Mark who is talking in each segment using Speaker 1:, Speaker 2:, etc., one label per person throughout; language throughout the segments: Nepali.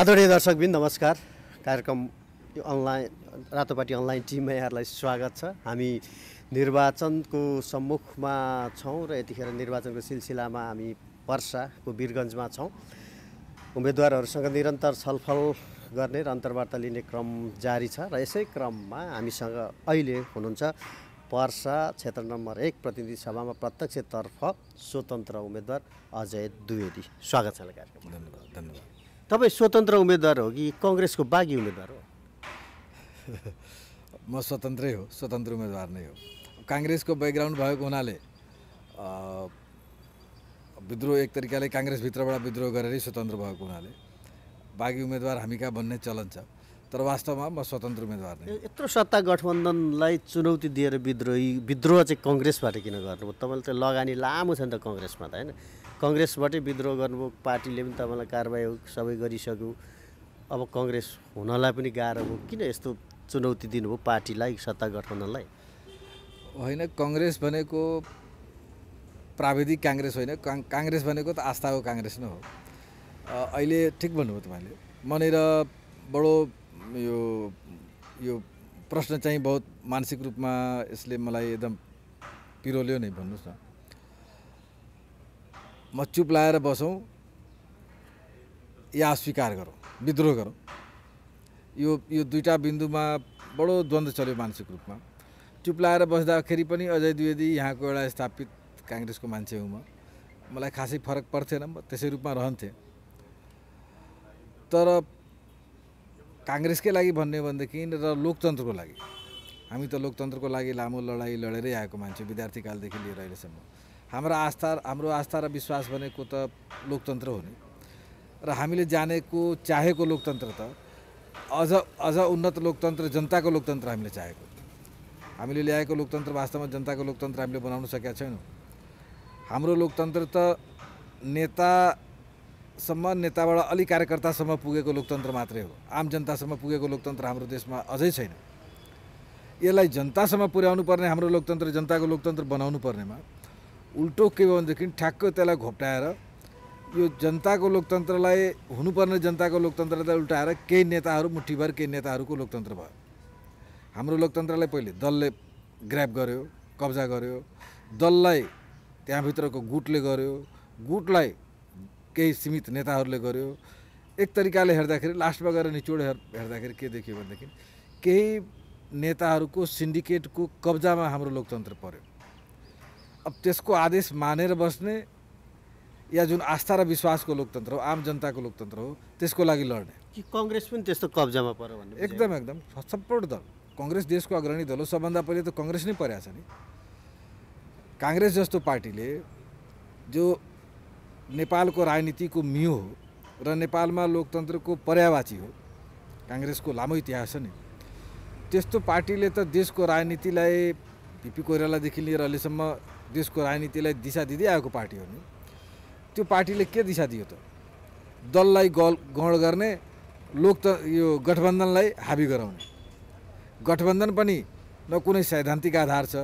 Speaker 1: आदरणीय दर्शकबिन नमस्कार कार्यक्रम यो अनलाइन रातोपाटी अनलाइन टिममा यहाँहरूलाई स्वागत छ हामी निर्वाचनको सम्मुखमा छौँ र यतिखेर निर्वाचनको सिलसिलामा हामी पर्साको वीरगन्जमा छौँ उम्मेदवारहरूसँग निरन्तर छलफल गर्ने र अन्तर्वार्ता लिने क्रम जारी छ र यसै क्रममा हामीसँग अहिले हुनुहुन्छ पर्सा क्षेत्र नम्बर एक प्रतिनिधि सभामा प्रत्यक्षतर्फ स्वतन्त्र उम्मेद्वार अजय द्विवेदी स्वागत छ कार्यक्रम धन्यवाद धन्यवाद तपाईँ स्वतन्त्र उम्मेद्वार हो कि कङ्ग्रेसको बागी उम्मेद्वार हो म
Speaker 2: स्वतन्त्रै हो स्वतन्त्र उम्मेदवार नै हो काङ्ग्रेसको ब्याकग्राउन्ड भएको हुनाले विद्रोह एक तरिकाले काङ्ग्रेसभित्रबाट विद्रोह गरेरै स्वतन्त्र भएको हुनाले बागी उम्मेदवार हामी कहाँ भन्ने चलन छ तर वास्तवमा म स्वतन्त्र उम्मेदवार नै
Speaker 1: यत्रो सत्ता गठबन्धनलाई चुनौती दिएर विद्रोही विद्रोह चाहिँ कङ्ग्रेसबाट किन गर्नुभयो तपाईँले त लगानी लामो छ नि त कङ्ग्रेसमा त होइन कङ्ग्रेसबाटै विद्रोह गर्नुभयो पार्टीले पनि तपाईँलाई कारवाही सबै गरिसक्यो अब कङ्ग्रेस हुनलाई पनि गाह्रो हो किन यस्तो चुनौती दिनुभयो पार्टीलाई सत्ता गठबन्धनलाई होइन कङ्ग्रेस भनेको
Speaker 2: प्राविधिक काङ्ग्रेस होइन काङ्ग्रेस भनेको त आस्थाको काङ्ग्रेस नै हो अहिले ठिक भन्नुभयो तपाईँले मनेर बडो यो यो प्रश्न चाहिँ बहुत मानसिक रूपमा यसले मलाई एकदम पिरोल्यो नै भन्नुहोस् न म चुप लाएर बसौँ या स्वीकार गरौँ विद्रोह गरौँ यो यो दुईवटा बिन्दुमा बडो द्वन्द्व चल्यो मानसिक रूपमा चुप लाएर बस्दाखेरि पनि अजय द्विवेदी यहाँको एउटा स्थापित काङ्ग्रेसको मान्छे हुँ म मलाई खासै फरक पर्थेन म त्यसै रूपमा रहन्थेँ तर काङ्ग्रेसकै लागि भन्ने भनेदेखि र लोकतन्त्रको लागि हामी त लोकतन्त्रको लागि लामो लडाइँ लडेरै आएको मान्छे विद्यार्थी कालदेखि लिएर अहिलेसम्म हाम्रो आस्था हाम्रो आस्था र विश्वास भनेको त लोकतन्त्र हो नि र हामीले जानेको चाहेको लोकतन्त्र त अझ अझ उन्नत लोकतन्त्र जनताको लोकतन्त्र हामीले चाहेको हामीले ल्याएको लोकतन्त्र वास्तवमा जनताको लोकतन्त्र हामीले बनाउन सकेका छैनौँ हाम्रो लोकतन्त्र त नेता सम्म नेताबाट अलि कार्यकर्तासम्म पुगेको लोकतन्त्र मात्रै हो आम जनतासम्म पुगेको लोकतन्त्र हाम्रो देशमा अझै छैन यसलाई जनतासम्म पुर्याउनु पर्ने हाम्रो लोकतन्त्र जनताको लोकतन्त्र बनाउनु पर्नेमा उल्टो के भयो भनेदेखि ठ्याक्क त्यसलाई घोप्टाएर यो जनताको लोकतन्त्रलाई हुनुपर्ने जनताको लोकतन्त्रलाई उल्टाएर केही नेताहरू मुठीभर केही नेताहरूको लोकतन्त्र भयो हाम्रो लोकतन्त्रलाई पहिले दलले ग्राप गर्यो कब्जा गर्यो दललाई त्यहाँभित्रको गुटले गर्यो गुटलाई केही सीमित नेताहरूले गर्यो एक तरिकाले हेर्दाखेरि लास्टमा गएर निचोड हेर्दाखेरि के देखियो भनेदेखि केही नेताहरूको सिन्डिकेटको कब्जामा हाम्रो लोकतन्त्र पर्यो अब त्यसको आदेश मानेर बस्ने या जुन आस्था र विश्वासको लोकतन्त्र हो आम जनताको लोकतन्त्र हो त्यसको
Speaker 1: लागि लड्ने कि कङ्ग्रेस पनि त्यस्तो कब्जामा पर्यो भन्ने एकदम
Speaker 2: एकदम सपोर्ट दल कङ्ग्रेस देशको अग्रणी दल हो सबभन्दा पहिले त कङ्ग्रेस नै परेको छ नि काङ्ग्रेस जस्तो पार्टीले जो नेपालको राजनीतिको मियो हो र नेपालमा लोकतन्त्रको पर्यावाची हो काङ्ग्रेसको लामो इतिहास छ नि त्यस्तो पार्टीले त देशको राजनीतिलाई भिपी कोइरालादेखि लिएर अहिलेसम्म देशको राजनीतिलाई दिशा दिँदै आएको पार्टी हो नि त्यो पार्टीले के दिशा दियो त दललाई गल गण गर्ने लोकत यो गठबन्धनलाई हाबी गराउने गठबन्धन पनि न कुनै सैद्धान्तिक आधार छ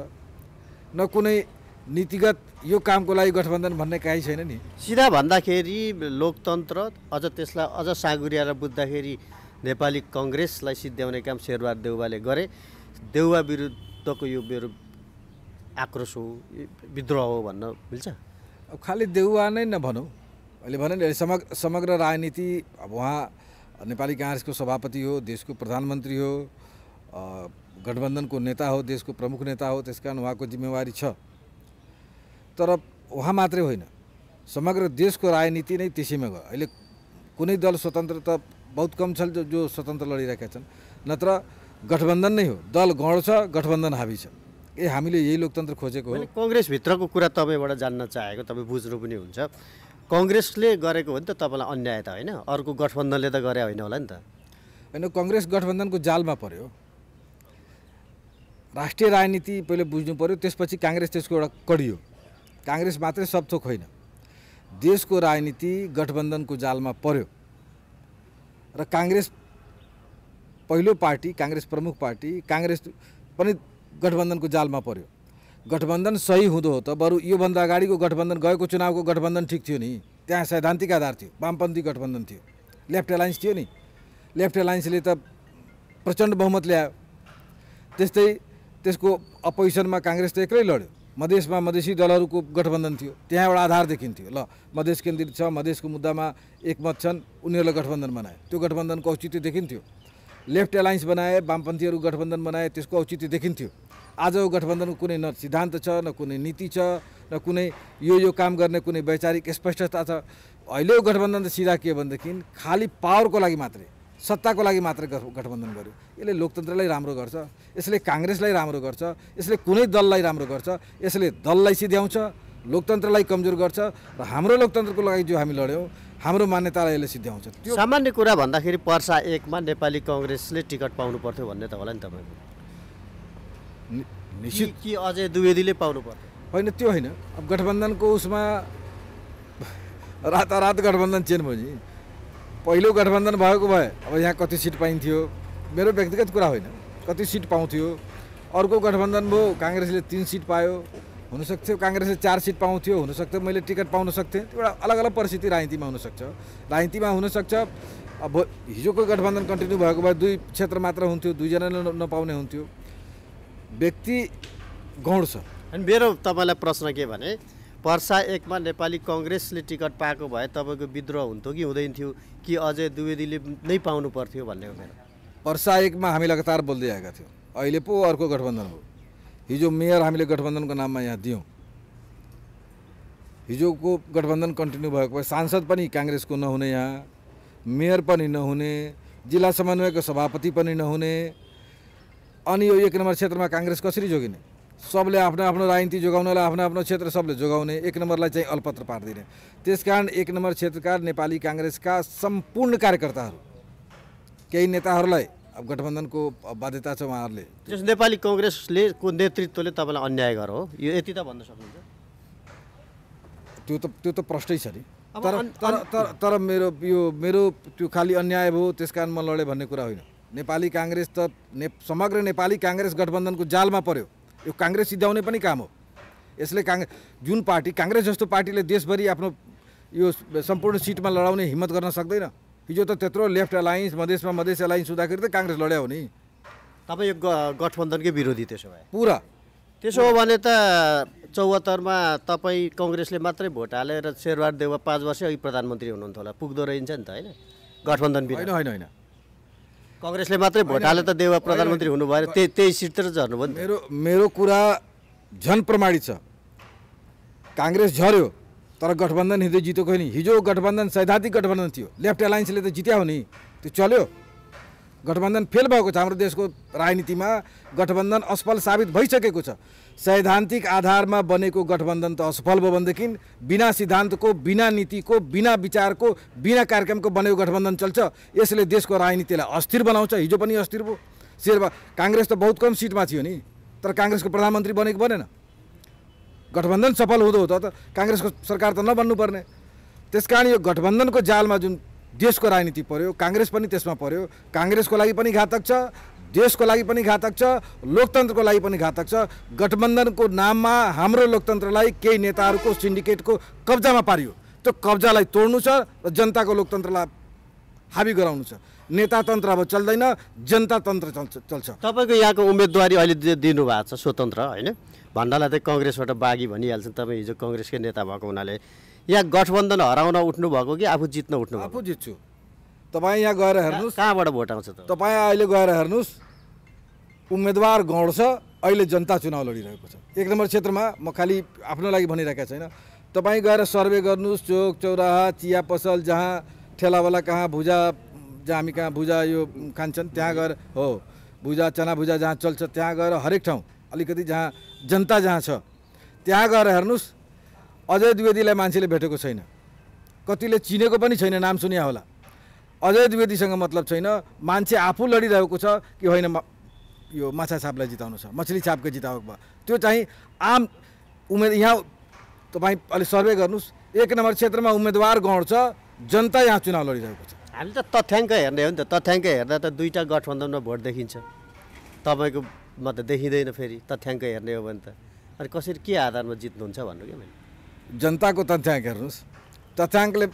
Speaker 2: न कुनै नीतिगत यो कामको लागि गठबन्धन भन्ने काहीँ छैन नि
Speaker 1: सिधा भन्दाखेरि लोकतन्त्र अझ त्यसलाई अझ साँगुरिएर बुझ्दाखेरि नेपाली कङ्ग्रेसलाई सिद्ध्याउने काम शेरबहादुर देउवाले गरे देउवा विरुद्धको यो मेरो आक्रोश हो विद्रोह हो भन्न मिल्छ
Speaker 2: अब खालि देउवा नै नभनौँ अहिले भने नि समग्र समग्र राजनीति अब उहाँ नेपाली काङ्ग्रेसको सभापति हो देशको प्रधानमन्त्री हो गठबन्धनको नेता हो देशको प्रमुख नेता हो त्यस कारण उहाँको जिम्मेवारी छ तर उहाँ मात्रै होइन समग्र देशको राजनीति नै त्यसैमा गयो अहिले कुनै दल स्वतन्त्र त बहुत कम छ जो, स्वतन्त्र लडिरहेका छन् नत्र गठबन्धन नै हो दल गढ
Speaker 1: छ गठबन्धन हाबी छ ए हामीले यही लोकतन्त्र खोजेको हो कङ्ग्रेसभित्रको कुरा तपाईँबाट जान्न चाहेको तपाईँ बुझ्नु पनि हुन्छ कङ्ग्रेसले गरेको हो नि त तपाईँलाई अन्याय त होइन अर्को गठबन्धनले त गरे होइन होला नि त होइन कङ्ग्रेस गठबन्धनको जालमा
Speaker 2: पर्यो राष्ट्रिय राजनीति पहिले बुझ्नु पऱ्यो त्यसपछि काङ्ग्रेस त्यसको एउटा कडियो काङ्ग्रेस मात्रै सब थोक होइन देशको राजनीति गठबन्धनको जालमा पर्यो र काङ्ग्रेस पहिलो पार्टी काङ्ग्रेस प्रमुख पार्टी काङ्ग्रेस पनि गठबन्धनको जालमा पर्यो गठबन्धन सही हुँदो हो त बरु योभन्दा अगाडिको गठबन्धन गएको चुनावको गठबन्धन ठिक थियो नि त्यहाँ सैद्धान्तिक आधार थियो वामपन्थी गठबन्धन थियो लेफ्ट एलायन्स थियो नि लेफ्ट एलायन्सले त प्रचण्ड बहुमत ल्यायो त्यस्तै त्यसको अपोजिसनमा काङ्ग्रेस त एक्लै लड्यो मधेसमा मधेसी दलहरूको गठबन्धन थियो त्यहाँ एउटा आधार देखिन्थ्यो ल मधेस केन्द्रित छ मधेसको मुद्दामा एकमत छन् उनीहरूलाई गठबन्धन बनाए त्यो गठबन्धनको औचित्य देखिन्थ्यो लेफ्ट एलायन्स बनाए वामपन्थीहरू गठबन्धन बनाए त्यसको औचित्य देखिन्थ्यो आज गठबन्धनको कुनै न सिद्धान्त छ न कुनै नीति छ न कुनै यो यो काम गर्ने कुनै वैचारिक स्पष्टता छ अहिले गठबन्धन त सिधा के भनेदेखि खालि पावरको लागि मात्रै सत्ताको लागि मात्र गठबन्धन गर्यो यसले लोकतन्त्रलाई राम्रो गर्छ यसले काङ्ग्रेसलाई राम्रो गर्छ यसले कुनै दललाई राम्रो गर्छ यसले दललाई सिध्याउँछ लोकतन्त्रलाई कमजोर गर्छ र हाम्रो लोकतन्त्रको लागि जो हामी लड्यौँ हाम्रो मान्यतालाई यसले सिध्याउँछ
Speaker 1: त्यो सामान्य कुरा भन्दाखेरि पर्सा एकमा नेपाली कङ्ग्रेसले टिकट पाउनु पर्थ्यो भन्ने त होला नि तपाईँको निश्चित कि अजय दुवेदीले पाउनु पर्थ्यो होइन त्यो होइन अब गठबन्धनको
Speaker 2: उसमा रातारात गठबन्धन चेन्ज भयो नि पहिलो गठबन्धन भएको भए अब यहाँ कति सिट पाइन्थ्यो मेरो व्यक्तिगत कुरा होइन कति सिट पाउँथ्यो अर्को गठबन्धन भयो काङ्ग्रेसले तिन सिट पायो हुनसक्थ्यो काङ्ग्रेसले चार सिट पाउँथ्यो हुनसक्थ्यो मैले टिकट पाउन सक्थेँ एउटा अलग अलग परिस्थिति राजनीतिमा हुनसक्छ राजनीतिमा हुनसक्छ अब हिजोको गठबन्धन कन्टिन्यू भएको भए दुई क्षेत्र मात्र हुन्थ्यो दुईजनाले नपाउने हुन्थ्यो
Speaker 1: व्यक्ति गौण छ अनि मेरो तपाईँलाई प्रश्न के भने पर्सा एकमा नेपाली कङ्ग्रेसले टिकट पाएको भए तपाईँको विद्रोह हुन्थ्यो कि हुँदैन थियो कि अजय द्विवेदीले नै पाउनु पर्थ्यो भन्ने हो मेरो
Speaker 2: वर्षा एकमा हामी लगातार बोल्दै आएका थियौँ अहिले पो अर्को गठबन्धन हो हिजो मेयर हामीले गठबन्धनको नाममा यहाँ दियौँ हिजोको गठबन्धन कन्टिन्यू भएको भए सांसद पनि काङ्ग्रेसको नहुने यहाँ मेयर पनि नहुने जिल्ला समन्वयको सभापति पनि नहुने अनि यो एक नम्बर क्षेत्रमा काङ्ग्रेस कसरी जोगिने सबले आफ्नो आफ्नो राजनीति जोगाउनलाई आफ्नो आफ्नो क्षेत्र सबले जोगाउने एक नम्बरलाई चाहिँ अल्पत्र पारिदिने त्यसकारण एक नम्बर क्षेत्रका नेपाली काङ्ग्रेसका सम्पूर्ण कार्यकर्ताहरू केही नेताहरूलाई अब गठबन्धनको बाध्यता छ उहाँहरूले
Speaker 1: नेपाली कङ्ग्रेसले को नेतृत्वले तपाईँलाई अन्याय गर हो यो यति त भन्न सक्नुहुन्छ
Speaker 2: त्यो त त्यो त प्रष्टै छ नि तर तर तर तर मेरो यो मेरो त्यो खालि अन्याय भयो त्यस कारण म लडेँ भन्ने कुरा होइन नेपाली काङ्ग्रेस त ने समग्र नेपाली काङ्ग्रेस गठबन्धनको जालमा पर्यो यो काङ्ग्रेस सिद्ध्याउने पनि काम हो यसले काङ्ग्रेस जुन पार्टी काङ्ग्रेस जस्तो पार्टीले देशभरि आफ्नो यो सम्पूर्ण सिटमा लडाउने हिम्मत गर्न सक्दैन हिजो त त्यत्रो लेफ्ट एलायन्स मधेसमा मधेस एलायन्स हुँदाखेरि त काङ्ग्रेस लड्यो हो नि
Speaker 1: तपाईँ यो गठबन्धनकै विरोधी त्यसो भए पुरा त्यसो हो भने त चौहत्तरमा तपाईँ कङ्ग्रेसले मात्रै भोट हालेर शेरबहादुर देव पाँच वर्षै अघि प्रधानमन्त्री हुनुहुन्थ्यो होला पुग्दो रहन्छ नि त होइन गठबन्धन होइन होइन होइन कङ्ग्रेसले मात्रै भोट हाले त देवा प्रधानमन्त्री हुनुभयो त्यही त्यही सिटतिर झर्नुभयो मेरो मेरो कुरा झन प्रमाणित छ काङ्ग्रेस झऱ्यो
Speaker 2: तर गठबन्धन हिजो जितेको नि हिजो गठबन्धन सैद्धान्तिक गठबन्धन थियो लेफ्ट एलायन्सले त जित्या हो नि त्यो चल्यो गठबन्धन फेल भएको छ हाम्रो देशको राजनीतिमा गठबन्धन असफल साबित भइसकेको छ सैद्धान्तिक आधारमा बनेको गठबन्धन त असफल भयो भनेदेखि बिना सिद्धान्तको बिना नीतिको बिना विचारको बिना कार्यक्रमको बनेको गठबन्धन चल्छ यसले देशको राजनीतिलाई अस्थिर बनाउँछ हिजो पनि अस्थिर भयो शेरमा काङ्ग्रेस त बहुत कम सिटमा थियो नि तर काङ्ग्रेसको प्रधानमन्त्री बनेको बनेन गठबन्धन सफल हुँदो हो त काङ्ग्रेसको सरकार त नबन्नुपर्ने त्यस कारण यो गठबन्धनको जालमा जुन देशको राजनीति पऱ्यो काङ्ग्रेस पनि त्यसमा पऱ्यो काङ्ग्रेसको लागि पनि घातक छ देशको लागि पनि घातक छ लोकतन्त्रको लागि पनि घातक छ गठबन्धनको नाममा हाम्रो लोकतन्त्रलाई केही नेताहरूको सिन्डिकेटको कब्जामा पारियो त्यो कब्जालाई तोड्नु छ र जनताको लोकतन्त्रलाई हाबी गराउनु छ नेतातन्त्र अब चल्दैन जनतातन्त्र चल्छ चल्छ
Speaker 1: तपाईँको यहाँको उम्मेदवारी अहिले दिनुभएको छ स्वतन्त्र होइन भन्नालाई त कङ्ग्रेसबाट बागी भनिहाल्छन् तपाईँ हिजो कङ्ग्रेसकै नेता भएको हुनाले यहाँ गठबन्धन हराउन उठ्नु भएको कि आफू जित्न उठ्नु आफू जित्छु तपाईँ यहाँ गएर हेर्नुहोस् कहाँबाट भोट आउँछ तपाईँ अहिले गएर हेर्नुहोस् उम्मेदवार गौँड्छ
Speaker 2: अहिले जनता चुनाव लडिरहेको छ एक नम्बर क्षेत्रमा म खालि आफ्नो लागि भनिरहेका छैन तपाईँ गएर सर्वे गर्नुहोस् चोक चौराहा चिया पसल जहाँ ठेलावाला कहाँ भुजा जहाँ हामी कहाँ भुजा यो खान्छन् त्यहाँ गएर हो भुजा चना भुजा जहाँ चल्छ त्यहाँ गएर हरेक ठाउँ अलिकति जहाँ जनता जहाँ छ त्यहाँ गएर हेर्नुहोस् अजय द्विवेदीलाई मान्छेले भेटेको छैन कतिले चिनेको पनि छैन नाम सुन्या होला अजय द्विवेदीसँग मतलब छैन मान्छे आफू लडिरहेको छ कि होइन यो माछा छापलाई जिताउनु छ मछली छापको जिताउनु भयो त्यो चाहिँ आम उम्मेद यहाँ तपाईँ अलिक सर्वे
Speaker 1: गर्नुहोस् एक नम्बर क्षेत्रमा उम्मेदवार गाउँ छ जनता यहाँ चुनाव लडिरहेको छ हामी त तथ्याङ्क हेर्ने हो नि त तथ्याङ्क हेर्दा त दुईवटा गठबन्धनमा भोट देखिन्छ तपाईँकोमा त देखिँदैन फेरि तथ्याङ्क हेर्ने हो भने त अनि कसरी के आधारमा जित्नुहुन्छ भन्नु क्या मैले जनताको तथ्याङ्क हेर्नुहोस् तथ्याङ्कले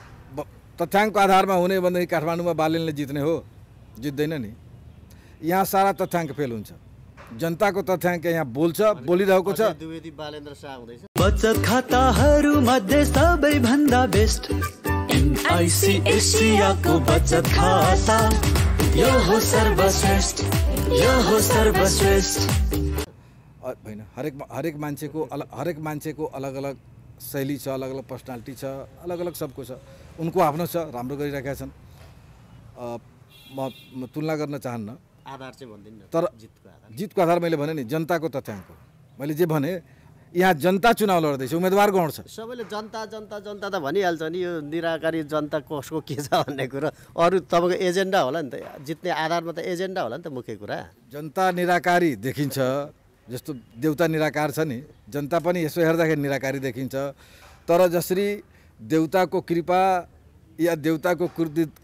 Speaker 1: तथ्याङ्कको आधारमा हुने भनेदेखि काठमाडौँमा बालिनले
Speaker 2: जित्ने हो जित्दैन नि यहाँ सारा तथ्याङ्क फेल हुन्छ जनताको तथ्याङ्क यहाँ बोल्छ बोलिरहेको छ बचत खाताहरू मध्ये
Speaker 1: सबैभन्दा बेस्ट बचत खाता यो हो सर्वश्रेष्ठ यो हो सर्वश्रेष्ठ
Speaker 2: होइन हरेक हरेक मान्छेको अलग हरेक मान्छेको अलग अलग शैली छ अलग अलग पर्सनालिटी छ अलग अलग सबको छ उनको आफ्नो छ राम्रो गरिरहेका छन् म तुलना गर्न चाहन्न
Speaker 1: आधार चाहिँ तर जितको आधार
Speaker 2: जितको आधार मैले भने नि जनताको तथ्याङ्क मैले जे भने यहाँ जनता चुनाव लड्दैछ उम्मेदवार गौँड
Speaker 1: छ सबैले जनता जनता जनता त भनिहाल्छ नि यो निराकारी जनता कसको के छ भन्ने कुरा अरू तपाईँको एजेन्डा होला नि त जित्ने आधारमा त एजेन्डा होला नि त मुख्य कुरा
Speaker 2: जनता निराकारी देखिन्छ जस्तो देउता निराकार छ नि जनता पनि यसो हेर्दाखेरि निराकारी देखिन्छ तर जसरी देउताको कृपा या देउताको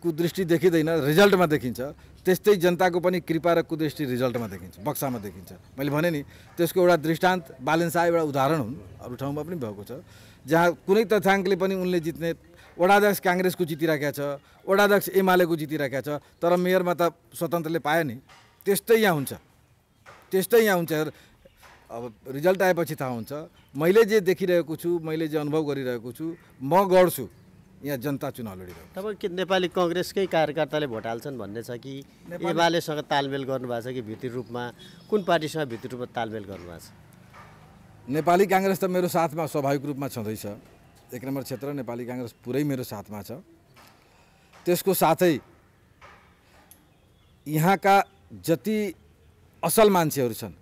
Speaker 2: कुदृष्टि देखिँदैन रिजल्टमा देखिन्छ त्यस्तै जनताको पनि कृपा र कुदृष्टि रिजल्टमा देखिन्छ बक्सामा देखिन्छ मैले भने नि त्यसको एउटा दृष्टान्त बालन एउटा उदाहरण हुन् अरू ठाउँमा पनि भएको छ जहाँ कुनै तथ्याङ्कले पनि उनले जित्ने वडाध्यक्ष काङ्ग्रेसको जितिरहेका छ वडाध्यक्ष एमालेको जितिरहेका छ तर मेयरमा त स्वतन्त्रले पायो नि त्यस्तै यहाँ हुन्छ त्यस्तै यहाँ हुन्छ अब रिजल्ट आएपछि थाहा हुन्छ मैले जे देखिरहेको छु मैले जे अनुभव गरिरहेको छु म गर्छु यहाँ जनता चुनाव लडिरहेको
Speaker 1: तपाईँ के नेपाली कङ्ग्रेसकै कार्यकर्ताले भोट हाल्छन् भन्ने छ कि एमालेसँग तालमेल गर्नुभएको छ कि भित्री रूपमा कुन पार्टीसँग भित्री रूपमा तालमेल गर्नुभएको छ
Speaker 2: नेपाली काङ्ग्रेस त मेरो साथमा स्वाभाविक रूपमा छँदैछ एक नम्बर क्षेत्र नेपाली काङ्ग्रेस पुरै मेरो साथमा छ त्यसको साथै यहाँका जति असल मान्छेहरू छन्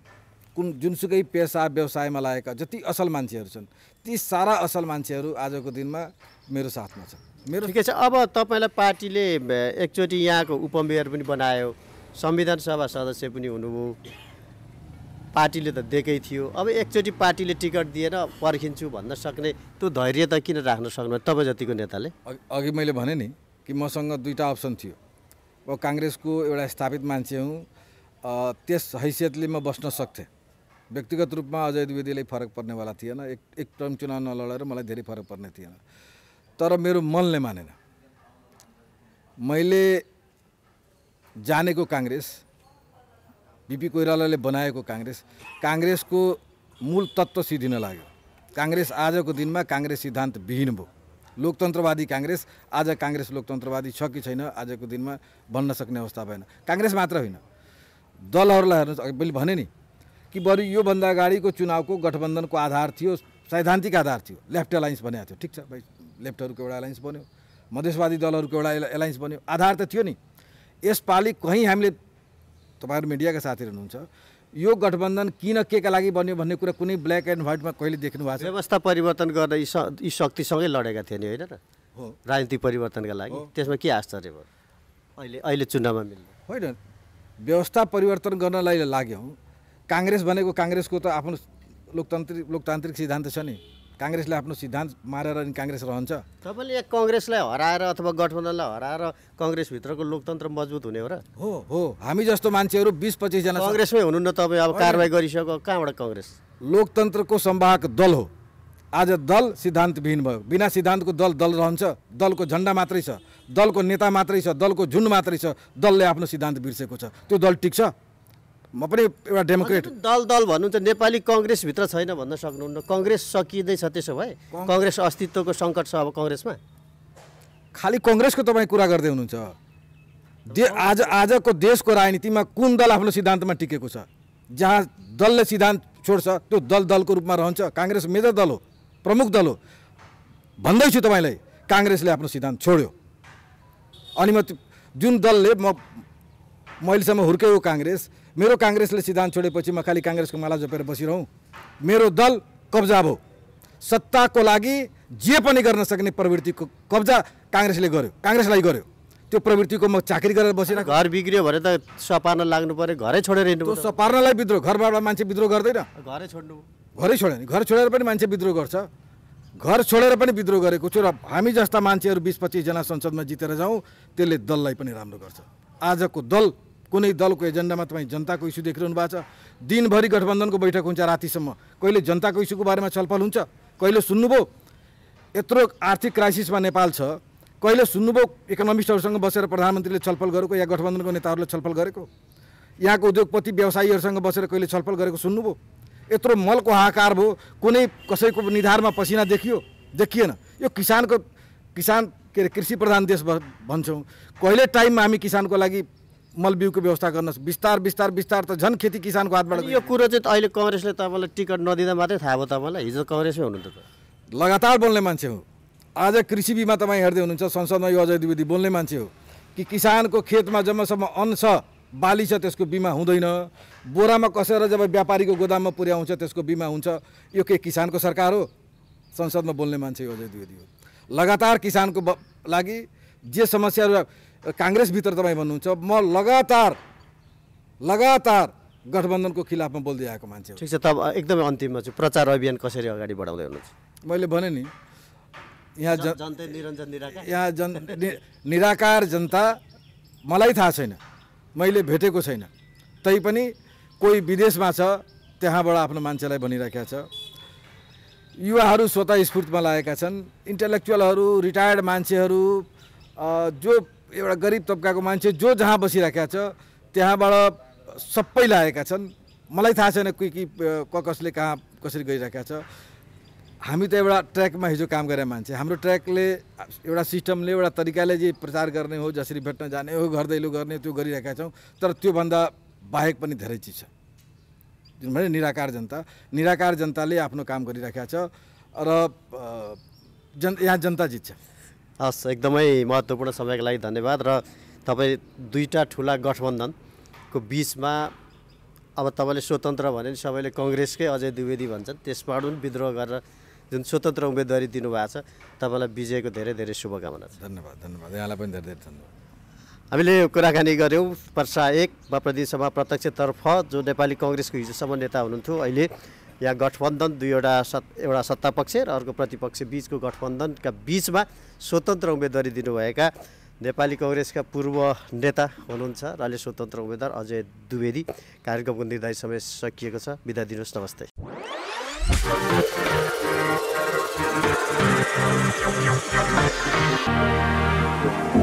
Speaker 2: कुन जुनसुकै पेसा व्यवसायमा लागेका जति असल मान्छेहरू छन् ती सारा असल मान्छेहरू
Speaker 1: आजको दिनमा मेरो साथमा छन् मेरो ठिकै छ अब तपाईँलाई पार्टीले एकचोटि यहाँको उपमेयर पनि बनायो संविधान सभा सदस्य पनि हुनुभयो पार्टीले त दिएकै थियो अब एकचोटि पार्टीले टिकट दिएर पर्खिन्छु भन्न सक्ने त्यो धैर्य त किन राख्न सक्नु तपाईँ जतिको नेताले अघि मैले भने नि कि मसँग दुईवटा अप्सन थियो
Speaker 2: म काङ्ग्रेसको एउटा स्थापित मान्छे हुँ त्यस हैसियतले म बस्न सक्थेँ व्यक्तिगत रूपमा अजय द्विवेदीलाई फरक पर्नेवाला थिएन एक एक टर्म चुनाव नलडेर मलाई धेरै फरक पर्ने थिएन तर मेरो मनले मानेन मैले जानेको काङ्ग्रेस बिपी कोइरालाले बनाएको काङ्ग्रेस काङ्ग्रेसको मूल तत्त्व सिद्धिन लाग्यो काङ्ग्रेस आजको दिनमा काङ्ग्रेस सिद्धान्त विहीन भयो लोकतन्त्रवादी काङ्ग्रेस आज काङ्ग्रेस लोकतन्त्रवादी छ कि छैन आजको दिनमा भन्न सक्ने अवस्था भएन काङ्ग्रेस मात्र होइन दलहरूलाई हेर्नुहोस् अघि मैले भने नि कि बरु योभन्दा अगाडिको चुनावको गठबन्धनको आधार थियो सैद्धान्तिक आधार थियो लेफ्ट एलायन्स बनाएको थियो ठिक छ भाइ लेफ्टहरूको एउटा एलायन्स बन्यो मधेसवादी दलहरूको एउटा एलायन्स बन्यो आधार त थियो नि यसपालि कहीँ हामीले तपाईँहरू मिडियाका साथीहरू हुनुहुन्छ यो गठबन्धन
Speaker 1: किन के का लागि बन्यो भन्ने कुरा कुनै ब्ल्याक एन्ड व्हाइटमा कहिले देख्नु भएको छ व्यवस्था परिवर्तन गर्न यी शक्तिसँगै लडेका थिए नि होइन र हो राजनीतिक परिवर्तनका लागि त्यसमा के आश्चर्य भयो अहिले अहिले चुनावमा मिल्ने होइन व्यवस्था परिवर्तन गर्नलाई लाग्यौँ काङ्ग्रेस भनेको काङ्ग्रेसको त आफ्नो लोकतान्त्रिक
Speaker 2: लोकतान्त्रिक सिद्धान्त छ नि काङ्ग्रेसले आफ्नो सिद्धान्त मारेर
Speaker 1: अनि काङ्ग्रेस रहन्छ तपाईँले यहाँ कङ्ग्रेसलाई हराएर अथवा गठबन्धनलाई हराएर कङ्ग्रेसभित्रको लोकतन्त्र मजबुत हुने हो र हो हो हामी जस्तो
Speaker 2: मान्छेहरू बिस पच्चिसजना कङ्ग्रेसमै हुनुहुन्न तपाईँ अब कारवाही गरिसक्यो कहाँबाट कङ्ग्रेस लोकतन्त्रको सम्वाहक दल हो आज दल सिद्धान्तविहीन भयो बिना सिद्धान्तको दल दल रहन्छ दलको झन्डा मात्रै छ दलको नेता मात्रै छ दलको झुन्ड मात्रै छ
Speaker 1: दलले आफ्नो सिद्धान्त बिर्सेको छ त्यो दल टिक्छ म पनि एउटा डेमोक्रेट दल दल भन्नुहुन्छ नेपाली कङ्ग्रेसभित्र छैन भन्न सक्नुहुन्न कङ्ग्रेस सकिँदैछ त्यसो भए कङ्ग्रेस अस्तित्वको सङ्कट छ अब कङ्ग्रेसमा खालि कङ्ग्रेसको तपाईँ कुरा गर्दै हुनुहुन्छ
Speaker 2: आज आजको देशको राजनीतिमा कुन दल आफ्नो सिद्धान्तमा टिकेको छ जहाँ दलले सिद्धान्त छोड्छ त्यो दल दलको रूपमा रहन्छ काङ्ग्रेस मेजर दल हो प्रमुख दल हो भन्दैछु तपाईँलाई काङ्ग्रेसले आफ्नो सिद्धान्त छोड्यो अनि म जुन दलले म अहिलेसम्म हुर्केको काङ्ग्रेस मेरो काङ्ग्रेसले सिद्धान्त छोडेपछि म खालि काङ्ग्रेसको माला जोपेर बसिरहँ मेरो दल कब्जा भयो सत्ताको लागि जे पनि गर्न सक्ने प्रवृत्तिको कब्जा काङ्ग्रेसले गर्यो काङ्ग्रेसलाई गर्यो त्यो प्रवृत्तिको म चाकरी गरेर
Speaker 1: बसेर घर बिग्रियो भने त सपार्न लाग्नु पऱ्यो घरै छोडेर हिँड्नु
Speaker 2: सपार्नलाई विद्रोह घरबाट मान्छे विद्रोह गर्दैन घरै छोड्नु घरै छोड्यो घर छोडेर पनि मान्छे विद्रोह गर्छ घर छोडेर पनि विद्रोह गरेको छु र हामी जस्ता मान्छेहरू बिस पच्चिसजना संसदमा जितेर जाउँ त्यसले दललाई पनि राम्रो गर्छ आजको दल कुनै दलको एजेन्डामा तपाईँ जनताको इस्यु देखिरहनु भएको छ दिनभरि गठबन्धनको बैठक हुन्छ रातिसम्म कहिले जनताको इस्युको बारेमा छलफल हुन्छ कहिले सुन्नुभयो यत्रो आर्थिक क्राइसिसमा नेपाल छ कहिले सुन्नुभयो इकोनोमिस्टहरूसँग बसेर प्रधानमन्त्रीले छलफल गरेको या गठबन्धनको नेताहरूले छलफल गरेको यहाँको उद्योगपति व्यवसायीहरूसँग बसेर कहिले छलफल गरेको सुन्नुभयो यत्रो मलको हाहाकार भयो कुनै कसैको निधारमा पसिना देखियो देखिएन यो किसानको किसान के अरे कृषि प्रधान देश भन्छौँ कहिले टाइममा हामी किसानको लागि मलबिउको व्यवस्था गर्न बिस्तार बिस्तार बिस्तार त झन् खेती किसानको हातबाट
Speaker 1: यो कुरो चाहिँ अहिले कङ्ग्रेसले तपाईँलाई टिकट नदिँदा मात्रै थाहा भयो तपाईँलाई हिजो कङ्ग्रेसमै हुनुहुन्थ्यो लगातार बोल्ने मान्छे हो
Speaker 2: आज कृषि बिमा तपाईँ हेर्दै हुनुहुन्छ संसदमा यो अजय द्विवेदी बोल्ने मान्छे हो कि किसानको खेतमा जम्मासम्म अन्न छ बाली छ त्यसको बिमा हुँदैन बोरामा कसेर जब व्यापारीको गोदाममा पुर्याउँछ त्यसको बिमा हुन्छ यो के किसानको सरकार हो संसदमा बोल्ने मान्छे यो अजय द्विवेदी हो लगातार किसानको लागि जे समस्याहरू काङ्ग्रेसभित्र तपाईँ भन्नुहुन्छ म लगातार लगातार गठबन्धनको खिलाफमा बोल्दै आएको मान्छे
Speaker 1: ठिक छ तब एकदमै अन्तिममा चाहिँ प्रचार अभियान कसरी अगाडि बढाउँदै हुनुहुन्छ
Speaker 2: मैले भने नि यहाँ जन
Speaker 1: यहाँ जन निराकार जनता
Speaker 2: मलाई थाहा छैन मैले भेटेको छैन तैपनि कोही विदेशमा छ त्यहाँबाट आफ्नो मान्छेलाई भनिराखेका छ युवाहरू स्वतः स्फूर्तिमा लागेका छन् इन्टेलेक्चुअलहरू रिटायर्ड मान्छेहरू जो एउटा गरिब तबकाको मान्छे जो जहाँ बसिरहेको छ त्यहाँबाट सबै लागेका छन् मलाई थाहा छैन के के क कसले कहाँ कसरी गइरहेका छ हामी त एउटा ट्र्याकमा हिजो काम गरे मान्छे हाम्रो ट्र्याकले एउटा सिस्टमले एउटा तरिकाले जे प्रचार गर्ने हो जसरी भेट्न जाने हो घर दैलो गर्ने त्यो गरिरहेका छौँ तर त्योभन्दा बाहेक पनि धेरै चिज छ जुन भने निराकार जनता निराकार जनताले आफ्नो काम गरिरहेका छ र जन
Speaker 1: यहाँ जनता जित्छ हस् एकदमै महत्त्वपूर्ण समयको लागि धन्यवाद र तपाईँ दुईवटा ठुला गठबन्धनको बिचमा अब तपाईँले स्वतन्त्र भने नि सबैले कङ्ग्रेसकै अजय द्विवेदी भन्छन् त्यसबाट पनि विद्रोह गरेर जुन स्वतन्त्र उम्मेदवारी दिनुभएको छ तपाईँलाई विजयको धेरै धेरै शुभकामना छ धन्यवाद
Speaker 2: धन्यवाद यहाँलाई पनि धेरै धेरै धन्यवाद
Speaker 1: हामीले कुराकानी गऱ्यौँ पर्सा एक वा प्रदेशसभा प्रत्यक्षतर्फ जो नेपाली कङ्ग्रेसको हिजोसम्म नेता हुनुहुन्थ्यो अहिले या गठबन्धन दुईवटा सत् एउटा सत्तापक्ष र अर्को प्रतिपक्ष बिचको गठबन्धनका बिचमा स्वतन्त्र उम्मेदवारी दिनुभएका नेपाली कङ्ग्रेसका पूर्व नेता हुनुहुन्छ र अहिले स्वतन्त्र उम्मेद्वार अजय द्विवेदी कार्यक्रमको निर्धारित समय सकिएको छ बिदा दिनुहोस् नमस्ते